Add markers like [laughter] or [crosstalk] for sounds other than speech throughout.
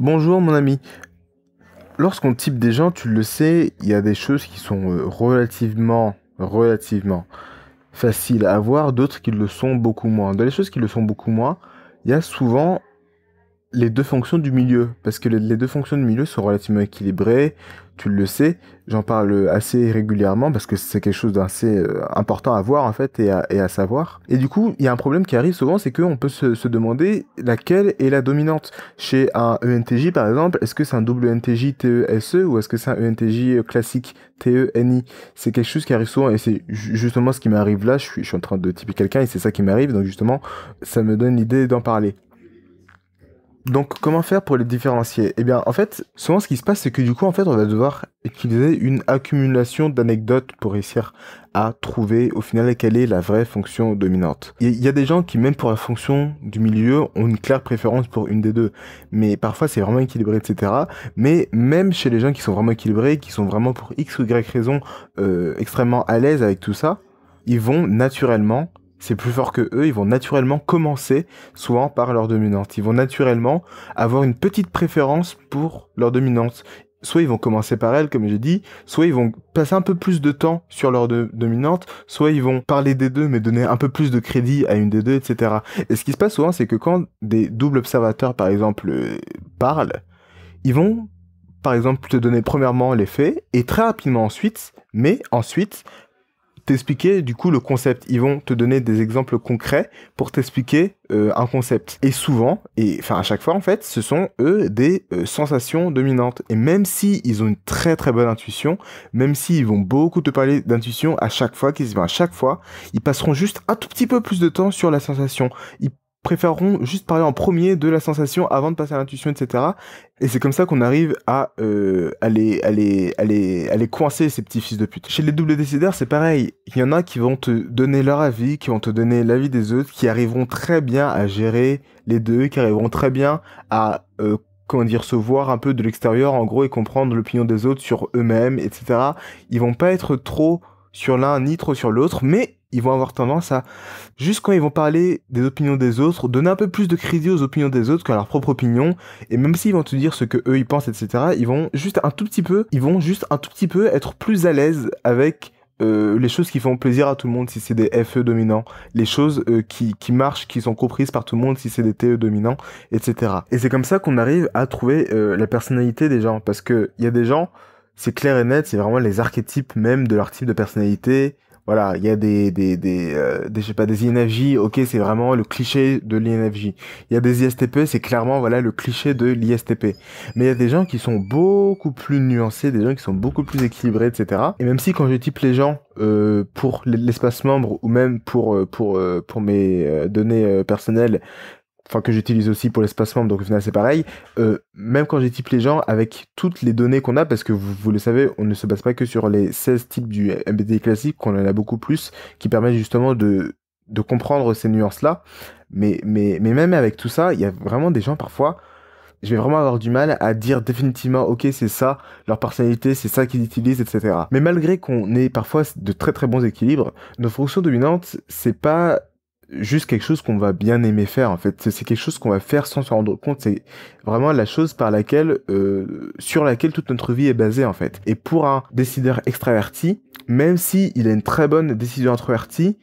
Bonjour mon ami. Lorsqu'on type des gens, tu le sais, il y a des choses qui sont euh, relativement, relativement faciles à voir, d'autres qui le sont beaucoup moins. Dans les choses qui le sont beaucoup moins, il y a souvent les deux fonctions du milieu, parce que les deux fonctions du milieu sont relativement équilibrées, tu le sais, j'en parle assez régulièrement parce que c'est quelque chose d'assez euh, important à voir en fait et à, savoir. Et du coup, il y a un problème qui arrive souvent, c'est qu'on peut se, demander laquelle est la dominante. Chez un ENTJ par exemple, est-ce que c'est un double ENTJ TESE e, ou est-ce que c'est un ENTJ classique TENI C'est quelque chose qui arrive souvent et c'est justement ce qui m'arrive là, je suis, je suis en train de typer quelqu'un et c'est ça qui m'arrive, donc justement, ça me donne l'idée d'en parler. Donc, comment faire pour les différencier Eh bien, en fait, souvent ce qui se passe, c'est que du coup, en fait, on va devoir utiliser une accumulation d'anecdotes pour réussir à trouver au final quelle est la vraie fonction dominante. Il y a des gens qui, même pour la fonction du milieu, ont une claire préférence pour une des deux. Mais parfois, c'est vraiment équilibré, etc. Mais même chez les gens qui sont vraiment équilibrés, qui sont vraiment pour X ou Y raison euh, extrêmement à l'aise avec tout ça, ils vont naturellement c'est plus fort que eux, ils vont naturellement commencer souvent par leur dominante. Ils vont naturellement avoir une petite préférence pour leur dominante. Soit ils vont commencer par elle, comme j'ai dit, soit ils vont passer un peu plus de temps sur leur dominante, soit ils vont parler des deux mais donner un peu plus de crédit à une des deux, etc. Et ce qui se passe souvent, c'est que quand des doubles observateurs, par exemple, euh, parlent, ils vont, par exemple, te donner premièrement les faits, et très rapidement ensuite, mais ensuite, t'expliquer du coup le concept. Ils vont te donner des exemples concrets pour t'expliquer euh, un concept. Et souvent, et enfin à chaque fois en fait, ce sont eux des euh, sensations dominantes. Et même si ils ont une très très bonne intuition, même s'ils vont beaucoup te parler d'intuition à chaque fois qu'ils vont à chaque fois, ils passeront juste un tout petit peu plus de temps sur la sensation. Ils préféreront juste parler en premier de la sensation avant de passer à l'intuition, etc. Et c'est comme ça qu'on arrive à, aller euh, aller les, coincer, ces petits fils de pute. Chez les doubles décideurs, c'est pareil. Il y en a qui vont te donner leur avis, qui vont te donner l'avis des autres, qui arriveront très bien à gérer les deux, qui arriveront très bien à... Euh, comment dire, se voir un peu de l'extérieur en gros et comprendre l'opinion des autres sur eux-mêmes, etc. Ils vont pas être trop sur l'un ni trop sur l'autre, mais ils vont avoir tendance à, juste quand ils vont parler des opinions des autres, donner un peu plus de crédit aux opinions des autres qu'à leur propre opinion. Et même s'ils vont te dire ce que eux ils pensent, etc., ils vont juste un tout petit peu, ils vont juste un tout petit peu être plus à l'aise avec euh, les choses qui font plaisir à tout le monde si c'est des FE dominants, les choses euh, qui, marchent, qui sont comprises par tout le monde si c'est des TE dominants, etc. Et c'est comme ça qu'on arrive à trouver euh, la personnalité des gens, parce que il y a des gens, c'est clair et net, c'est vraiment les archétypes même de leur type de personnalité, voilà, il y a des des des, euh, je sais pas des INFJ, OK, c'est vraiment le cliché de l'INFJ. Il y a des ISTP, c'est clairement voilà le cliché de l'ISTP. Mais il y a des gens qui sont beaucoup plus nuancés, des gens qui sont beaucoup plus équilibrés, etc. Et même si quand je type les gens euh, pour l'espace membre ou même pour euh, pour pour mes données personnelles, enfin que j'utilise aussi pour l'espace membre, donc au final c'est pareil, euh, même quand j'étype les gens avec toutes les données qu'on a, parce que vous, le savez, on ne se base pas que sur les 16 types du MBTI classique, qu'on en a beaucoup plus, qui permettent justement de, de comprendre ces nuances-là. Mais, mais, mais même avec tout ça, il y a vraiment des gens parfois, je vais vraiment avoir du mal à dire définitivement ok c'est ça leur personnalité c'est ça qu'ils utilisent etc mais malgré qu'on ait parfois de très très bons équilibres nos fonctions dominantes c'est pas juste quelque chose qu'on va bien aimer faire en fait c'est quelque chose qu'on va faire sans se rendre compte c'est vraiment la chose par laquelle euh, sur laquelle toute notre vie est basée en fait et pour un décideur extraverti même si il a une très bonne décision introvertie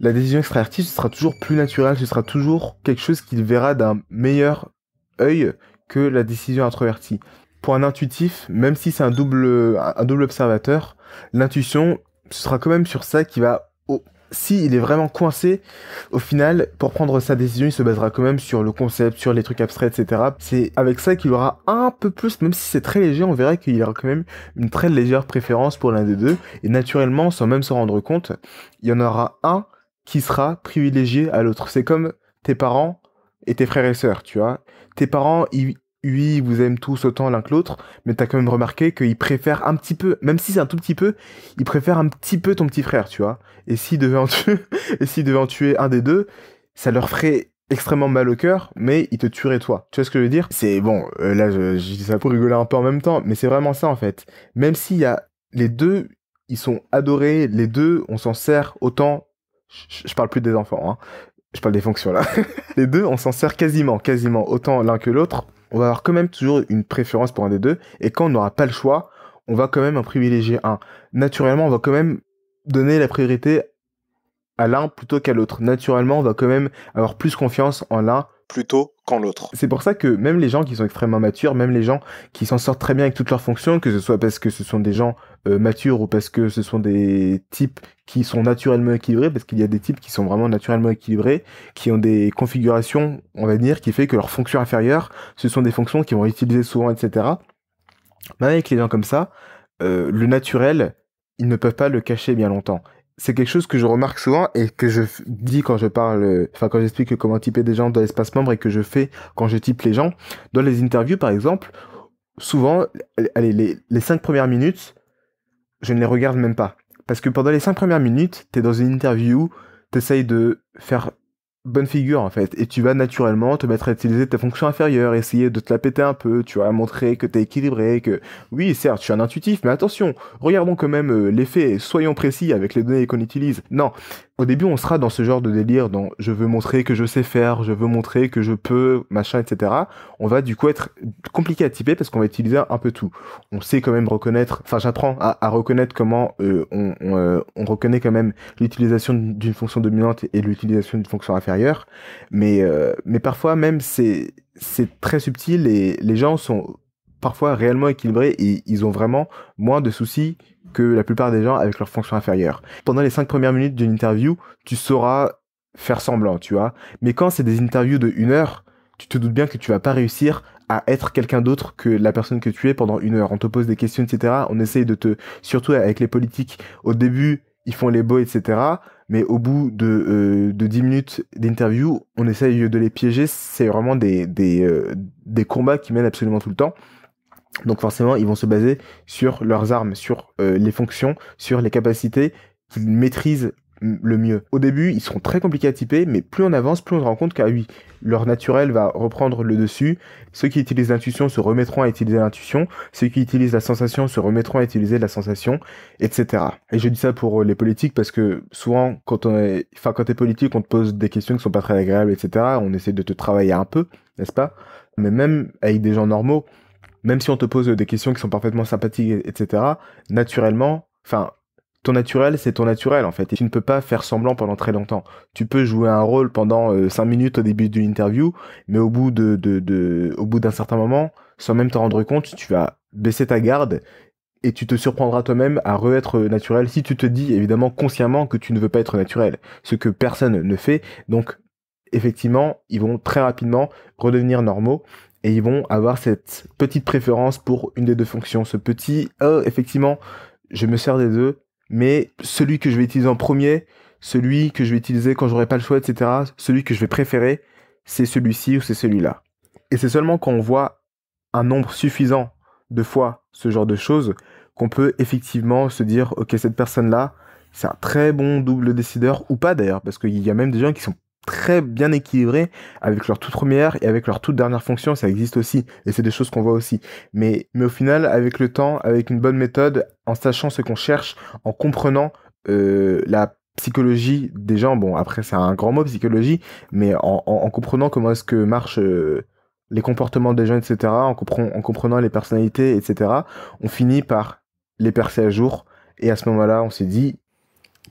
la décision extravertie ce sera toujours plus naturel ce sera toujours quelque chose qu'il verra d'un meilleur œil que la décision introvertie pour un intuitif même si c'est un double double observateur l'intuition ce sera quand même sur ça qui va si il est vraiment coincé, au final, pour prendre sa décision, il se basera quand même sur le concept, sur les trucs abstraits, etc. C'est avec ça qu'il aura un peu plus, même si c'est très léger, on verra qu'il aura quand même une très légère préférence pour l'un des deux. Et naturellement, sans même se rendre compte, il y en aura un qui sera privilégié à l'autre. C'est comme tes parents et tes frères et sœurs, tu vois. Tes parents, ils, oui, vous aimez tous autant l'un que l'autre, mais t'as quand même remarqué qu'ils préfèrent un petit peu, même si c'est un tout petit peu, ils préfèrent un petit peu ton petit frère, tu vois. Et s'ils devaient en tuer, [laughs] et s'ils tuer un des deux, ça leur ferait extrêmement mal au cœur, mais ils te tueraient toi. Tu vois ce que je veux dire C'est bon, euh, là je, dis ça pour rigoler un peu en même temps, mais c'est vraiment ça en fait. Même s'il y a les deux, ils sont adorés, les deux, on s'en sert autant. Je, je parle plus des enfants, hein. je parle des fonctions là. [laughs] les deux, on s'en sert quasiment, quasiment autant l'un que l'autre on va avoir quand même toujours une préférence pour un des deux. Et quand on n'aura pas le choix, on va quand même en privilégier un. Naturellement, on va quand même donner la priorité à l'un plutôt qu'à l'autre. Naturellement, on va quand même avoir plus confiance en l'un plutôt qu'en l'autre. C'est pour ça que même les gens qui sont extrêmement matures, même les gens qui s'en sortent très bien avec toutes leurs fonctions, que ce soit parce que ce sont des gens mature euh, matures ou parce que ce sont des types qui sont naturellement équilibrés, parce qu'il y a des types qui sont vraiment naturellement équilibrés, qui ont des configurations, on va dire, qui fait que leurs fonctions inférieures, ce sont des fonctions qu'ils vont utiliser souvent, etc. Mais avec les gens comme ça, euh, le naturel, ils ne peuvent pas le cacher bien longtemps. C'est quelque chose que je remarque souvent et que je dis quand je parle, enfin quand j'explique comment typer des gens dans l'espace membre et que je fais quand je type les gens. Dans les interviews par exemple, souvent, allez, les cinq premières minutes, je ne les regarde même pas. Parce que pendant les cinq premières minutes, t'es dans une interview, t'essayes de faire bonne figure en fait, et tu vas naturellement te mettre à utiliser tes fonctions inférieures, essayer de te la péter un peu, tu vas montrer que es équilibré, que oui certes tu es un intuitif, mais attention, regardons quand même euh, l'effet, soyons précis avec les données qu'on utilise. Non, au début, on sera dans ce genre de délire, dans je veux montrer que je sais faire, je veux montrer que je peux, machin, etc. On va du coup être compliqué à typer parce qu'on va utiliser un peu tout. On sait quand même reconnaître, enfin, j'apprends à, reconnaître comment euh, euh, on, reconnaît quand même l'utilisation d'une fonction dominante et l'utilisation d'une fonction inférieure. Mais, euh, mais parfois même, c'est, c'est très subtil et les gens sont parfois réellement équilibrés et ils ont vraiment moins de soucis que la plupart des gens avec leurs fonctions inférieures. Pendant les cinq premières minutes d'une interview, tu sauras faire semblant, tu vois. Mais quand c'est des interviews de une heure, tu te doutes bien que tu vas pas réussir à être quelqu'un d'autre que la personne que tu es pendant une heure. On te pose des questions, etc. On essaye de te, surtout avec les politiques, au début, ils font les beaux, etc. Mais au bout de, euh, de 10 minutes d'interview, on essaye de les piéger. C'est vraiment des, des, euh, des combats qui mènent absolument tout le temps. Donc forcément, ils vont se baser sur leurs armes, sur euh, les fonctions, sur les capacités qu'ils maîtrisent le mieux. Au début, ils seront très compliqués à typer, mais plus on avance, plus on se rend compte qu'à oui, leur naturel va reprendre le dessus. Ceux qui utilisent l'intuition se remettront à utiliser l'intuition. Ceux qui utilisent la sensation se remettront à utiliser la sensation, etc. Et je dis ça pour euh, les politiques parce que souvent, quand on est, enfin, quand t'es politique, on te pose des questions qui sont pas très agréables, etc. On essaie de te travailler un peu, n'est-ce pas? Mais même avec des gens normaux, même si on te pose des questions qui sont parfaitement sympathiques, etc., naturellement, enfin, ton naturel, c'est ton naturel en fait. Et tu ne peux pas faire semblant pendant très longtemps. Tu peux jouer un rôle pendant euh, cinq minutes au début d'une interview, mais au bout de, au bout d'un certain moment, sans même te rendre compte, tu vas baisser ta garde et tu te surprendras toi-même à re-être naturel si tu te dis évidemment consciemment que tu ne veux pas être naturel, ce que personne ne fait. Donc effectivement, ils vont très rapidement redevenir normaux et ils vont avoir cette petite préférence pour une des deux fonctions. Ce petit, euh, effectivement, je me sers des deux, mais celui que je vais utiliser en premier, celui que je vais utiliser quand j'aurai pas le choix, etc., celui que je vais préférer, c'est celui-ci ou c'est celui-là. Et c'est seulement quand on voit un nombre suffisant de fois ce genre de choses qu'on peut effectivement se dire, ok, cette personne-là, c'est un très bon double décideur ou pas d'ailleurs, parce qu'il y a même des gens qui sont très bien équilibrés avec leur toute première et avec leur toute dernière fonction, ça existe aussi et c'est des choses qu'on voit aussi. Mais, mais au final, avec le temps, avec une bonne méthode, en sachant ce qu'on cherche, en comprenant euh, la psychologie des gens, bon après c'est un grand mot psychologie, mais en, comprenant comment est-ce que marchent euh, les comportements des gens, etc., en, en comprenant les personnalités, etc., on finit par les percer à jour et à ce moment-là on s'est dit